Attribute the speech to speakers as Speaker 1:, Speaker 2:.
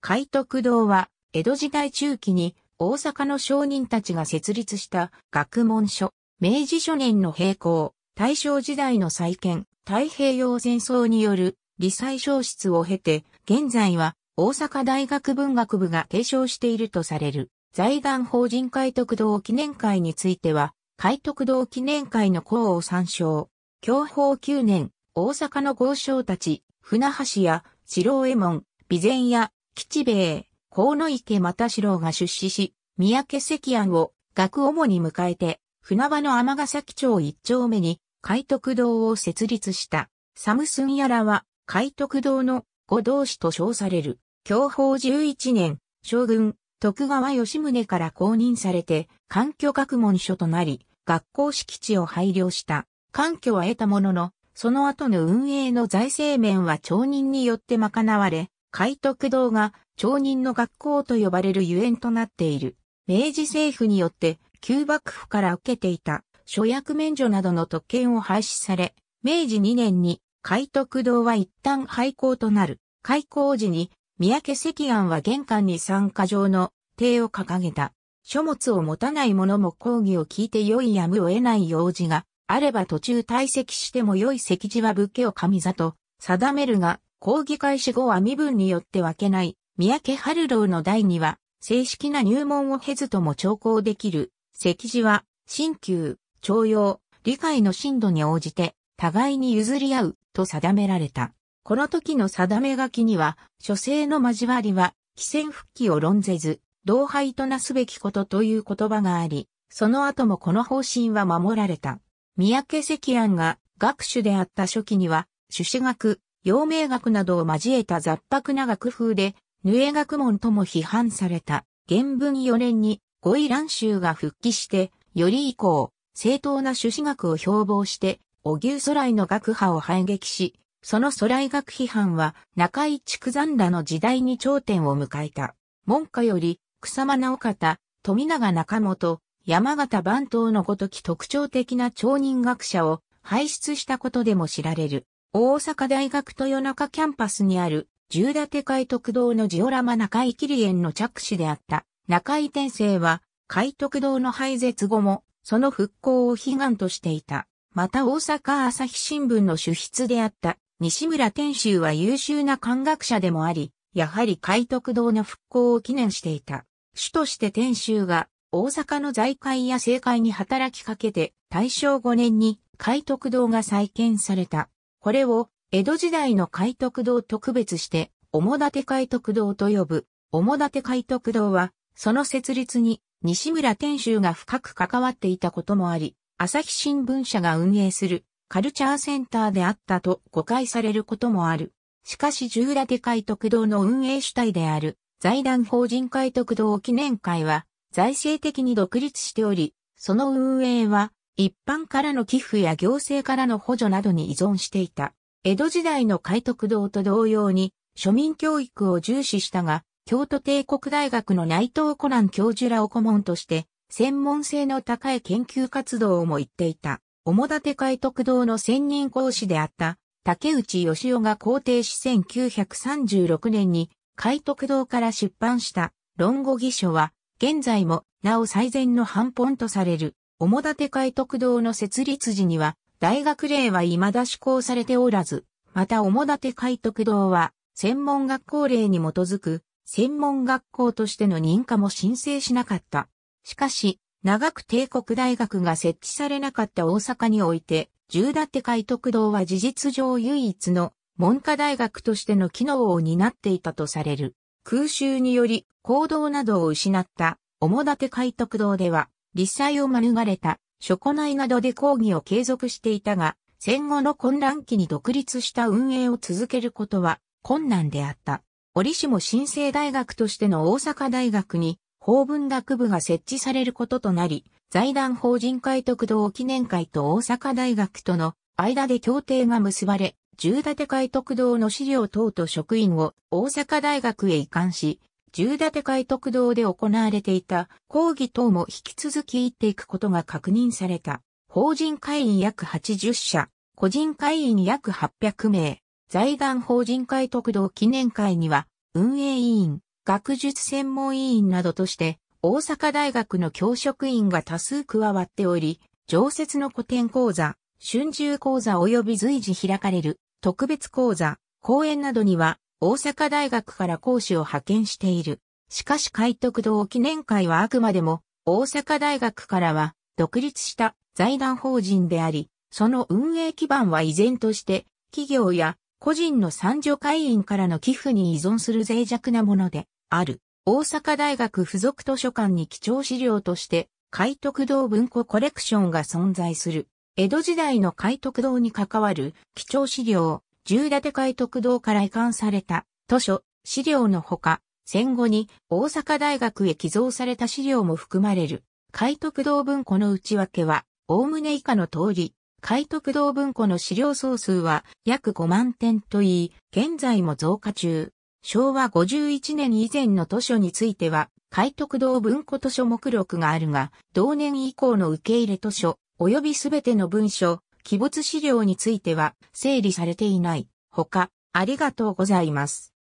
Speaker 1: 海徳堂は、江戸時代中期に大阪の商人たちが設立した学問所、明治初年の並行、大正時代の再建、太平洋戦争による理災消失を経て、現在は大阪大学文学部が提唱しているとされる財団法人海徳堂記念会については、海徳堂記念会の項を参照。享保9年、大阪の豪商たち、船橋や白右衛門、備前屋、吉兵衛、河野池又四郎が出資し、三宅関庵を学主に迎えて、船場の尼崎町一丁目に海徳堂を設立した。サムスンやらは海徳堂の五同士と称される。享保十一年、将軍、徳川吉宗から公認されて、環境学問所となり、学校敷地を配慮した。環境は得たものの、その後の運営の財政面は町人によって賄われ、海徳堂が町人の学校と呼ばれるゆえんとなっている。明治政府によって旧幕府から受けていた諸役免除などの特権を廃止され、明治2年に海徳堂は一旦廃校となる。開校時に三宅赤庵は玄関に参加状の帝を掲げた。書物を持たない者も講義を聞いて良いやむを得ない用事があれば途中退席しても良い席地は武家を上座と定めるが、講義開始後は身分によって分けない、三宅春郎の第2話、正式な入門を経ずとも聴講できる、席次は、新旧、徴用、理解の深度に応じて、互いに譲り合う、と定められた。この時の定め書きには、書生の交わりは、既戦復帰を論ぜず、同輩となすべきことという言葉があり、その後もこの方針は守られた。三宅赤庵が学種であった初期には、朱子学、陽明学などを交えた雑白な学風で、ヌエ学問とも批判された、原文4年に、五位乱衆が復帰して、より以降、正当な朱子学を標榜して、お牛祖来の学派を排撃し、その祖来学批判は中井畜山らの時代に頂点を迎えた。門下より草間直方、富永中本、山形番頭のごとき特徴的な町人学者を輩出したことでも知られる。大阪大学豊中キャンパスにある十立て海徳堂のジオラマ中井切園の着手であった中井天聖は海徳堂の廃絶後もその復興を悲願としていた。また大阪朝日新聞の主筆であった西村天秀は優秀な漢学者でもあり、やはり海徳堂の復興を記念していた。主として天秀が大阪の財界や政界に働きかけて大正5年に海徳堂が再建された。これを江戸時代の開徳堂特別して、主立開徳堂と呼ぶ。主立開徳堂は、その設立に西村天州が深く関わっていたこともあり、朝日新聞社が運営するカルチャーセンターであったと誤解されることもある。しかし十立開徳堂の運営主体である財団法人開徳堂記念会は財政的に独立しており、その運営は一般からの寄付や行政からの補助などに依存していた。江戸時代の海徳堂と同様に庶民教育を重視したが、京都帝国大学の内藤コラン教授らを顧問として、専門性の高い研究活動をも言っていた。主立海徳堂の専任講師であった竹内義雄が皇帝史1936年に海徳堂から出版した論語義書は現在もなお最善の半本とされる。主立海徳堂の設立時には、大学令は未だ施行されておらず、また主立海徳堂は、専門学校令に基づく、専門学校としての認可も申請しなかった。しかし、長く帝国大学が設置されなかった大阪において、十立海徳堂は事実上唯一の文科大学としての機能を担っていたとされる。空襲により行動などを失った主立海徳堂では、立裁を免れた、諸庫内などで抗議を継続していたが、戦後の混乱期に独立した運営を続けることは困難であった。折しも新生大学としての大阪大学に法文学部が設置されることとなり、財団法人会特道記念会と大阪大学との間で協定が結ばれ、十立会特道の資料等と職員を大阪大学へ移管し、十立会特堂で行われていた講義等も引き続き行っていくことが確認された。法人会員約80社、個人会員約800名、財団法人会特堂記念会には、運営委員、学術専門委員などとして、大阪大学の教職員が多数加わっており、常設の古典講座、春秋講座及び随時開かれる特別講座、講演などには大阪大学から講師を派遣している。しかし海徳堂記念会はあくまでも大阪大学からは独立した財団法人であり、その運営基盤は依然として企業や個人の参助会員からの寄付に依存する脆弱なものである。大阪大学附属図書館に貴重資料として海徳堂文庫コレクションが存在する。江戸時代の海徳堂に関わる貴重資料、10立海徳道から移管された図書、資料のほか、戦後に大阪大学へ寄贈された資料も含まれる。海徳堂文庫の内訳は、おおむね以下の通り、海徳堂文庫の資料総数は約5万点といい、現在も増加中。昭和51年以前の図書については、海徳堂文庫図書目録があるが、同年以降の受け入れ図書、及びすべての文書、鬼没資料については整理されていない。他、ありがとうございます。